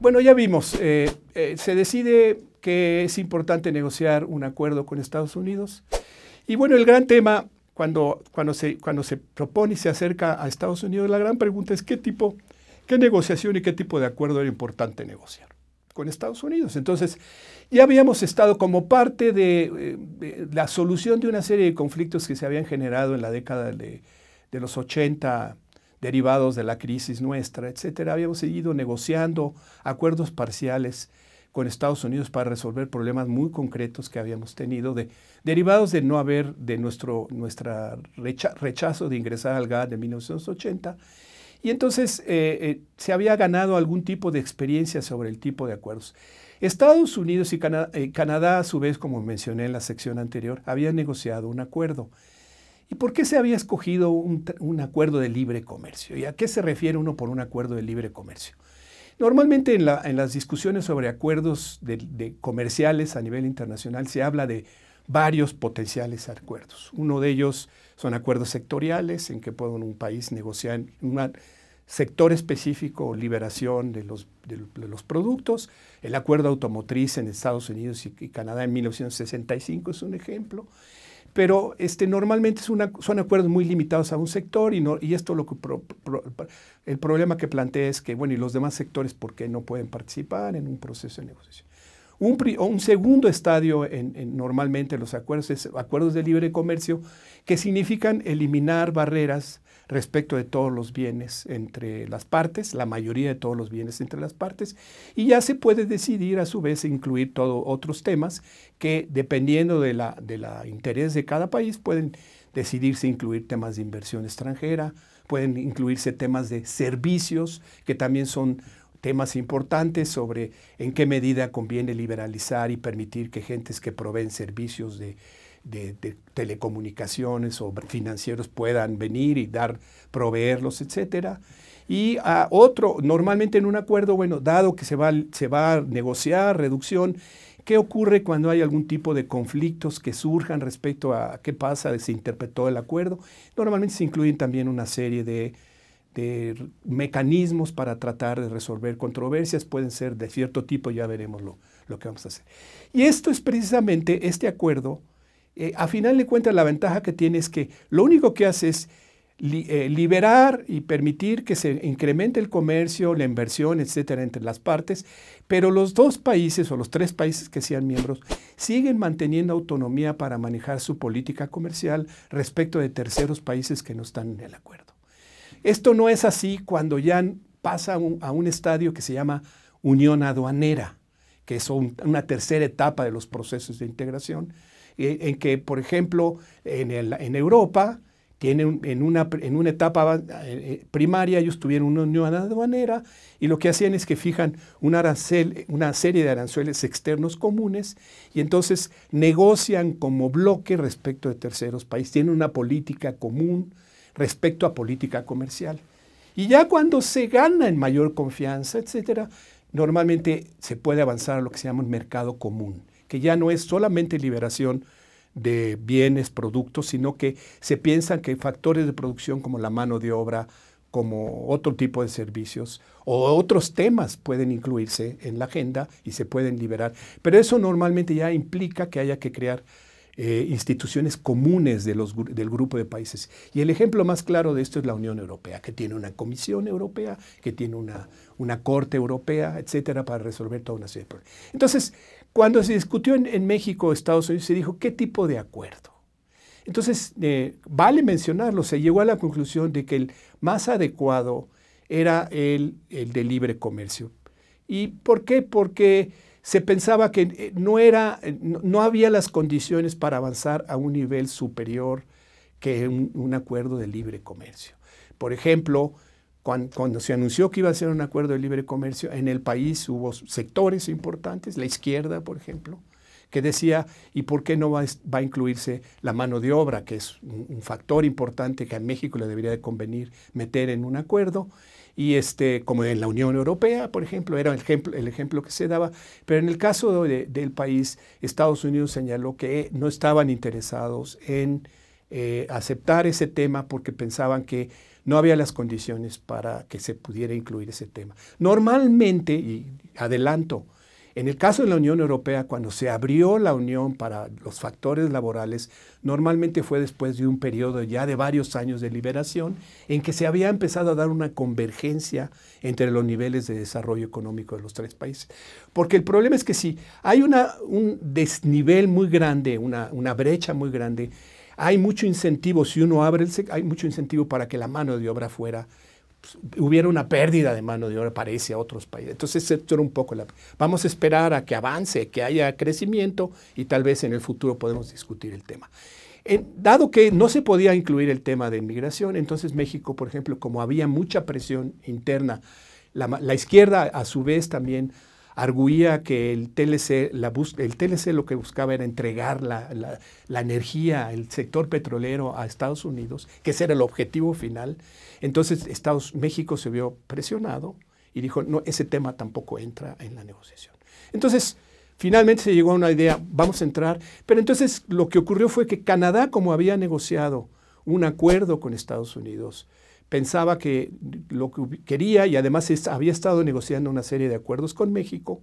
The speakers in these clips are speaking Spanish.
Bueno, ya vimos, eh, eh, se decide que es importante negociar un acuerdo con Estados Unidos. Y bueno, el gran tema cuando, cuando, se, cuando se propone y se acerca a Estados Unidos, la gran pregunta es qué tipo, qué negociación y qué tipo de acuerdo era importante negociar con Estados Unidos. Entonces, ya habíamos estado como parte de, eh, la solución de una serie de conflictos que se habían generado en la década de, de los 80, derivados de la crisis nuestra, etcétera, habíamos seguido negociando acuerdos parciales con Estados Unidos para resolver problemas muy concretos que habíamos tenido de, derivados de no haber de nuestro nuestra rechazo de ingresar al GATT de 1980 y entonces eh, eh, se había ganado algún tipo de experiencia sobre el tipo de acuerdos. Estados Unidos y eh, Canadá, a su vez, como mencioné en la sección anterior, habían negociado un acuerdo. ¿Y por qué se había escogido un, acuerdo de libre comercio? ¿Y a qué se refiere uno por un acuerdo de libre comercio? Normalmente en, las discusiones sobre acuerdos de, comerciales a nivel internacional se habla de varios potenciales acuerdos. Uno de ellos son acuerdos sectoriales en que puede un país negociar un sector específico o liberación de los, de, los, productos. El acuerdo automotriz en Estados Unidos y Canadá en 1965 es un ejemplo pero este, normalmente son acuerdos muy limitados a un sector y, y esto lo que el problema que plantea es que, bueno, y los demás sectores, ¿por qué no pueden participar en un proceso de negociación? Un, segundo estadio en, en, normalmente los acuerdos es acuerdos de libre comercio que significan eliminar barreras respecto de todos los bienes entre las partes, la mayoría de todos los bienes entre las partes, y ya se puede decidir a su vez incluir todos otros temas que dependiendo de la, de interés de cada país pueden decidirse incluir temas de inversión extranjera, pueden incluirse temas de servicios que también son temas importantes sobre en qué medida conviene liberalizar y permitir que gentes que proveen servicios de de, telecomunicaciones o financieros puedan venir y dar, proveerlos, etcétera. Y a ah, otro, normalmente en un acuerdo, bueno, dado que se va, a negociar reducción, ¿Qué ocurre cuando hay algún tipo de conflictos que surjan respecto a qué pasa, se interpretó el acuerdo? Normalmente se incluyen también una serie de, mecanismos para tratar de resolver controversias, pueden ser de cierto tipo, ya veremos lo, que vamos a hacer. Y esto es precisamente este acuerdo eh, a final de cuentas la ventaja que tiene es que lo único que hace es eh, liberar y permitir que se incremente el comercio, la inversión, etcétera, entre las partes, pero los dos países o los tres países que sean miembros siguen manteniendo autonomía para manejar su política comercial respecto de terceros países que no están en el acuerdo. Esto no es así cuando ya pasa a un estadio que se llama Unión Aduanera, que es una tercera etapa de los procesos de integración en que, por ejemplo, en, Europa, tienen en una, etapa eh, eh, primaria, ellos tuvieron una unión aduanera y lo que hacían es que fijan una serie de aranceles externos comunes y entonces negocian como bloque respecto de terceros países, tienen una política común respecto a política comercial. Y ya cuando se gana en mayor confianza, etcétera, normalmente se puede avanzar a lo que se llama un mercado común que ya no es solamente liberación de bienes, productos, sino que se piensan que factores de producción como la mano de obra, como otro tipo de servicios o otros temas pueden incluirse en la agenda y se pueden liberar. Pero eso normalmente ya implica que haya que crear eh, instituciones comunes del grupo de países. Y el ejemplo más claro de esto es la Unión Europea, que tiene una Comisión Europea, que tiene una, Corte Europea, etcétera, para resolver toda una serie de problemas. Entonces, cuando se discutió en, México, Estados Unidos, se dijo, ¿qué tipo de acuerdo? Entonces, eh, vale mencionarlo, se llegó a la conclusión de que el más adecuado era el, el de libre comercio. ¿Y por qué? Porque se pensaba que eh, eh, no, había las condiciones para avanzar a un nivel superior que un, acuerdo de libre comercio. Por ejemplo, cuando, se anunció que iba a ser un acuerdo de libre comercio, en el país hubo sectores importantes, la izquierda, por ejemplo, que decía, ¿y por qué no va, a incluirse la mano de obra, que es un, factor importante que a México le debería de convenir meter en un acuerdo? Y este, como en la Unión Europea, por ejemplo, era el ejemplo, el ejemplo que se daba, pero en el caso del país, Estados Unidos señaló que no estaban interesados en eh, aceptar ese tema porque pensaban que no había las condiciones para que se pudiera incluir ese tema. Normalmente, y adelanto, en el caso de la Unión Europea, cuando se abrió la Unión para los factores laborales, normalmente fue después de un periodo ya de varios años de liberación en que se había empezado a dar una convergencia entre los niveles de desarrollo económico de los tres países. Porque el problema es que si hay un desnivel muy grande, una, brecha muy grande, hay mucho incentivo, si uno abre, el, hay mucho incentivo para que la mano de obra fuera pues, hubiera una pérdida de mano de obra, parece, a otros países. Entonces, esto era un poco la... Vamos a esperar a que avance, que haya crecimiento y tal vez en el futuro podemos discutir el tema. dado que no se podía incluir el tema de inmigración, entonces México, por ejemplo, como había mucha presión interna, la izquierda a su vez también arguía que el TLC, el lo que buscaba era entregar la, la, energía, el sector petrolero a Estados Unidos, que ese era el objetivo final. Entonces Estados, México se vio presionado y dijo, no, ese tema tampoco entra en la negociación. Entonces, finalmente se llegó a una idea, vamos a entrar, pero entonces lo que ocurrió fue que Canadá, como había negociado un acuerdo con Estados Unidos, pensaba que lo que quería y además había estado negociando una serie de acuerdos con México,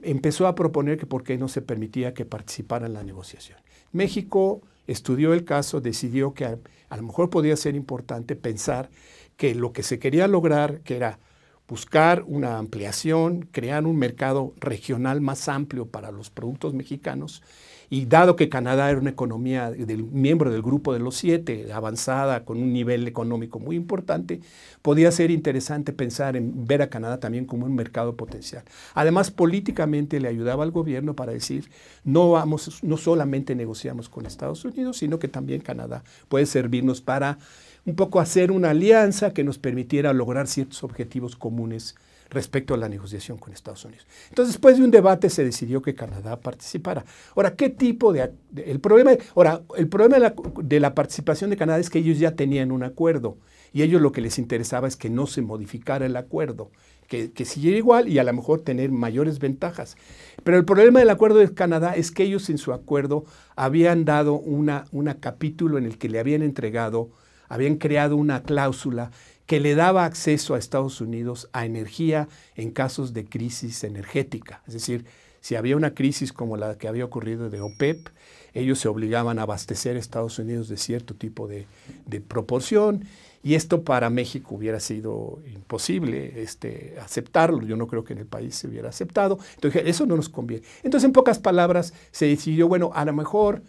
empezó a proponer que por qué no se permitía que participara en la negociación. México estudió el caso, decidió que a, lo mejor podía ser importante pensar que lo que se quería lograr, que era buscar una ampliación, crear un mercado regional más amplio para los productos mexicanos. Y dado que Canadá era una economía del, miembro del grupo de los siete, avanzada, con un nivel económico muy importante, podía ser interesante pensar en ver a Canadá también como un mercado potencial. Además, políticamente le ayudaba al gobierno para decir, no, vamos, no solamente negociamos con Estados Unidos, sino que también Canadá puede servirnos para un poco hacer una alianza que nos permitiera lograr ciertos objetivos comunes respecto a la negociación con Estados Unidos. Entonces, después de un debate se decidió que Canadá participara. Ahora, ¿qué tipo de, el problema? Ahora, el problema de la, participación de Canadá es que ellos ya tenían un acuerdo y ellos lo que les interesaba es que no se modificara el acuerdo, que, que siguiera igual y a lo mejor tener mayores ventajas. Pero el problema del acuerdo de Canadá es que ellos en su acuerdo habían dado un una capítulo en el que le habían entregado habían creado una cláusula que le daba acceso a Estados Unidos a energía en casos de crisis energética. Es decir, si había una crisis como la que había ocurrido de OPEP, e ellos se obligaban a abastecer a Estados Unidos de cierto tipo de, de proporción y esto para México hubiera sido imposible este, aceptarlo. Yo no creo que en el país se hubiera aceptado. Entonces, eso no nos conviene. Entonces, en pocas palabras, se decidió, bueno, a lo mejor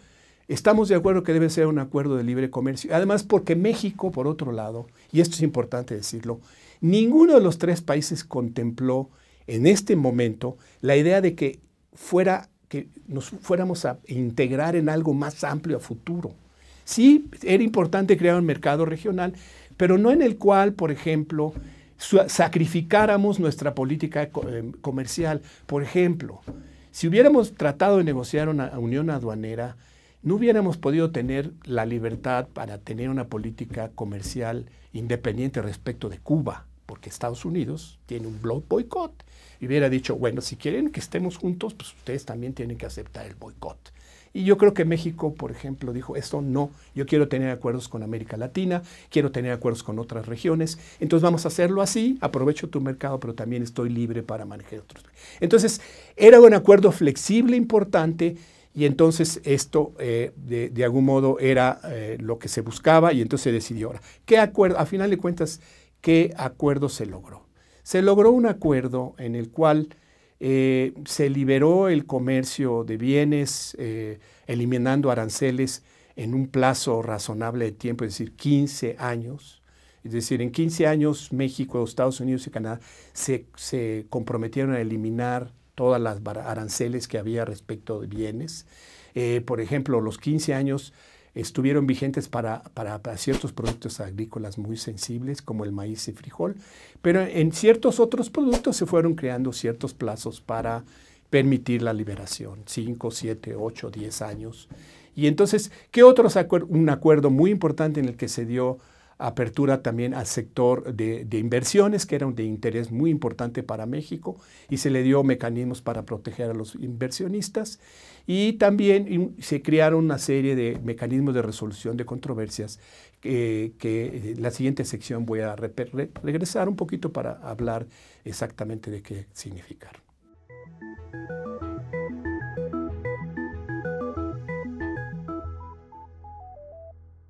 Estamos de acuerdo que debe ser un acuerdo de libre comercio. Además, porque México, por otro lado, y esto es importante decirlo, ninguno de los tres países contempló en este momento la idea de que fuera que nos fuéramos a integrar en algo más amplio a futuro. Sí, era importante crear un mercado regional, pero no en el cual, por ejemplo, sacrificáramos nuestra política eh, comercial. Por ejemplo, si hubiéramos tratado de negociar una unión aduanera, no hubiéramos podido tener la libertad para tener una política comercial independiente respecto de Cuba, porque Estados Unidos tiene un blog boicot. Y hubiera dicho, bueno, si quieren que estemos juntos, pues ustedes también tienen que aceptar el boicot. Y yo creo que México, por ejemplo, dijo, esto no, yo quiero tener acuerdos con América Latina, quiero tener acuerdos con otras regiones, entonces vamos a hacerlo así, aprovecho tu mercado, pero también estoy libre para manejar otros. Entonces, era un acuerdo flexible, importante, y entonces esto, eh, de, algún modo, era eh, lo que se buscaba y entonces se decidió. Ahora, ¿qué acuerdo? A final de cuentas, ¿qué acuerdo se logró? Se logró un acuerdo en el cual eh, se liberó el comercio de bienes, eliminando aranceles en un plazo razonable de tiempo, es decir, 15 años. Es decir, en 15 años México, Estados Unidos y Canadá se, se comprometieron a eliminar todas las aranceles que había respecto de bienes. Eh, por ejemplo, los 15 años estuvieron vigentes para, para, ciertos productos agrícolas muy sensibles, como el maíz y frijol, pero en ciertos otros productos se fueron creando ciertos plazos para permitir la liberación, 5, 7, 8, 10 años. Y entonces, ¿qué otros acuerdos? Un acuerdo muy importante en el que se dio apertura también al sector de, inversiones, que era de interés muy importante para México, y se le dio mecanismos para proteger a los inversionistas. Y también se crearon una serie de mecanismos de resolución de controversias que en eh, la siguiente sección voy a regresar un poquito para hablar exactamente de qué significaron.